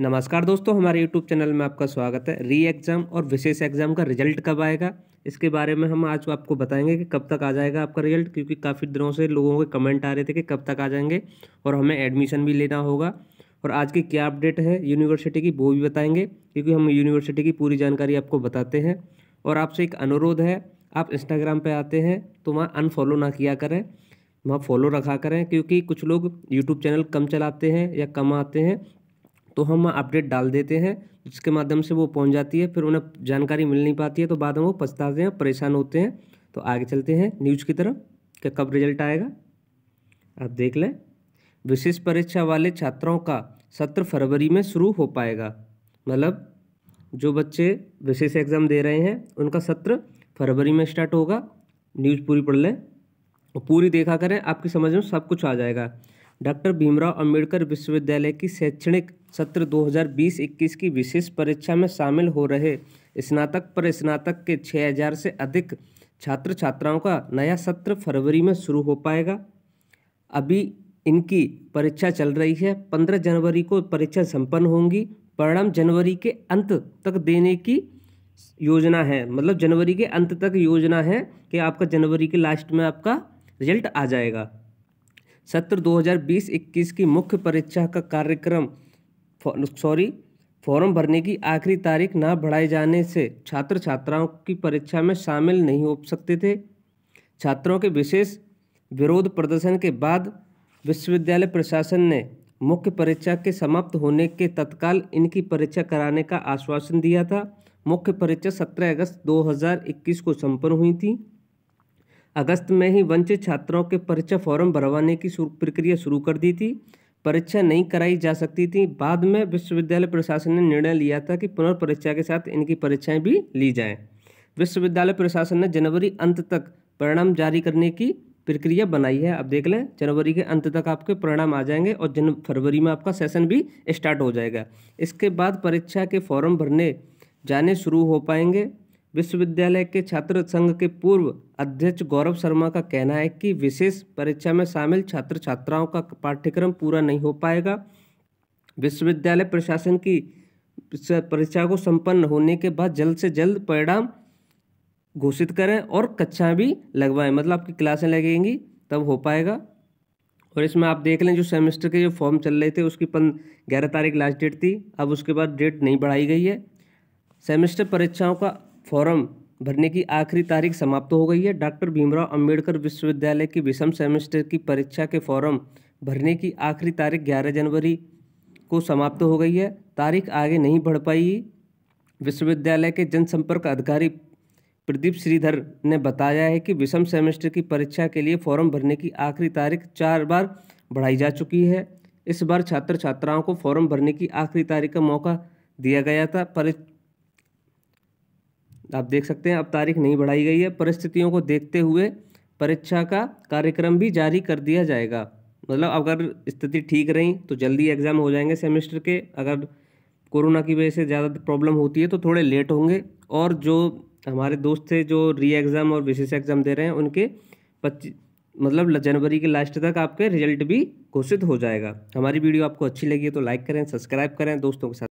नमस्कार दोस्तों हमारे यूट्यूब चैनल में आपका स्वागत है री एग्ज़ाम और विशेष एग्ज़ाम का रिजल्ट कब आएगा इसके बारे में हम आज आपको बताएंगे कि कब तक आ जाएगा आपका रिजल्ट क्योंकि काफ़ी दिनों से लोगों के कमेंट आ रहे थे कि कब तक आ जाएंगे और हमें एडमिशन भी लेना होगा और आज की क्या अपडेट है यूनिवर्सिटी की वो भी बताएंगे क्योंकि हम यूनिवर्सिटी की पूरी जानकारी आपको बताते हैं और आपसे एक अनुरोध है आप इंस्टाग्राम पर आते हैं तो वहाँ अनफॉलो ना किया करें वहाँ फॉलो रखा करें क्योंकि कुछ लोग यूट्यूब चैनल कम चलाते हैं या कम आते हैं तो हम अपडेट डाल देते हैं जिसके माध्यम से वो पहुंच जाती है फिर उन्हें जानकारी मिल नहीं पाती है तो बाद में वो पछताते हैं परेशान होते हैं तो आगे चलते हैं न्यूज की तरफ कि कब रिजल्ट आएगा आप देख लें विशेष परीक्षा वाले छात्रों का सत्र फरवरी में शुरू हो पाएगा मतलब जो बच्चे विशेष एग्ज़ाम दे रहे हैं उनका सत्र फरवरी में स्टार्ट होगा न्यूज़ पूरी पढ़ लें और पूरी देखा करें आपकी समझ में सब कुछ आ जाएगा डॉक्टर भीमराव अंबेडकर विश्वविद्यालय की शैक्षणिक सत्र 2020-21 की विशेष परीक्षा में शामिल हो रहे स्नातक पर स्नातक के 6000 से अधिक छात्र छात्राओं का नया सत्र फरवरी में शुरू हो पाएगा अभी इनकी परीक्षा चल रही है 15 जनवरी को परीक्षा संपन्न होंगी परिणाम जनवरी के अंत तक देने की योजना है मतलब जनवरी के अंत तक योजना है कि आपका जनवरी के लास्ट में आपका रिजल्ट आ जाएगा सत्र 2020-21 की मुख्य परीक्षा का कार्यक्रम सॉरी फॉर्म भरने की आखिरी तारीख ना बढ़ाए जाने से छात्र छात्राओं की परीक्षा में शामिल नहीं हो सकते थे छात्रों के विशेष विरोध प्रदर्शन के बाद विश्वविद्यालय प्रशासन ने मुख्य परीक्षा के समाप्त होने के तत्काल इनकी परीक्षा कराने का आश्वासन दिया था मुख्य परीक्षा 17 अगस्त 2021 को संपन्न हुई थी अगस्त में ही वंचित छात्राओं के परीक्षा फॉर्म भरवाने की प्रक्रिया शुरू कर दी थी परीक्षा नहीं कराई जा सकती थी बाद में विश्वविद्यालय प्रशासन ने निर्णय लिया था कि पुनर्परीक्षा के साथ इनकी परीक्षाएं भी ली जाएं विश्वविद्यालय प्रशासन ने जनवरी अंत तक परिणाम जारी करने की प्रक्रिया बनाई है अब देख लें जनवरी के अंत तक आपके परिणाम आ जाएंगे और जन फरवरी में आपका सेशन भी स्टार्ट हो जाएगा इसके बाद परीक्षा के फॉर्म भरने जाने शुरू हो पाएंगे विश्वविद्यालय के छात्र संघ के पूर्व अध्यक्ष गौरव शर्मा का कहना है कि विशेष परीक्षा में शामिल छात्र छात्राओं का पाठ्यक्रम पूरा नहीं हो पाएगा विश्वविद्यालय प्रशासन की परीक्षा को संपन्न होने के बाद जल्द से जल्द परिणाम घोषित करें और कक्षाएँ भी लगवाएं मतलब आपकी क्लासें लगेंगी तब हो पाएगा और इसमें आप देख लें जो सेमेस्टर के जो फॉर्म चल रहे थे उसकी पन ग्यारह तारीख लास्ट डेट थी अब उसके बाद डेट नहीं बढ़ाई गई है सेमेस्टर परीक्षाओं का फॉर्म भरने की आखिरी तारीख समाप्त हो गई है डॉक्टर भीमराव अंबेडकर विश्वविद्यालय की विषम सेमेस्टर की परीक्षा के फॉर्म भरने की आखिरी तारीख 11 जनवरी को समाप्त हो गई है तारीख आगे नहीं बढ़ पाई विश्वविद्यालय के जनसंपर्क अधिकारी प्रदीप श्रीधर ने बताया है कि विषम सेमेस्टर की परीक्षा के लिए फॉर्म भरने की आखिरी तारीख चार बार बढ़ाई जा चुकी है इस बार छात्र छात्राओं को फॉर्म भरने की आखिरी तारीख का मौका दिया गया था आप देख सकते हैं अब तारीख नहीं बढ़ाई गई है परिस्थितियों को देखते हुए परीक्षा का कार्यक्रम भी जारी कर दिया जाएगा मतलब अगर स्थिति ठीक रही तो जल्दी एग्ज़ाम हो जाएंगे सेमेस्टर के अगर कोरोना की वजह से ज़्यादा प्रॉब्लम होती है तो थोड़े लेट होंगे और जो हमारे दोस्त थे जो री एग्ज़ाम और विशेष एग्ज़ाम दे रहे हैं उनके पच्चीस मतलब जनवरी के लास्ट तक आपके रिजल्ट भी घोषित हो जाएगा हमारी वीडियो आपको अच्छी लगी है तो लाइक करें सब्सक्राइब करें दोस्तों के साथ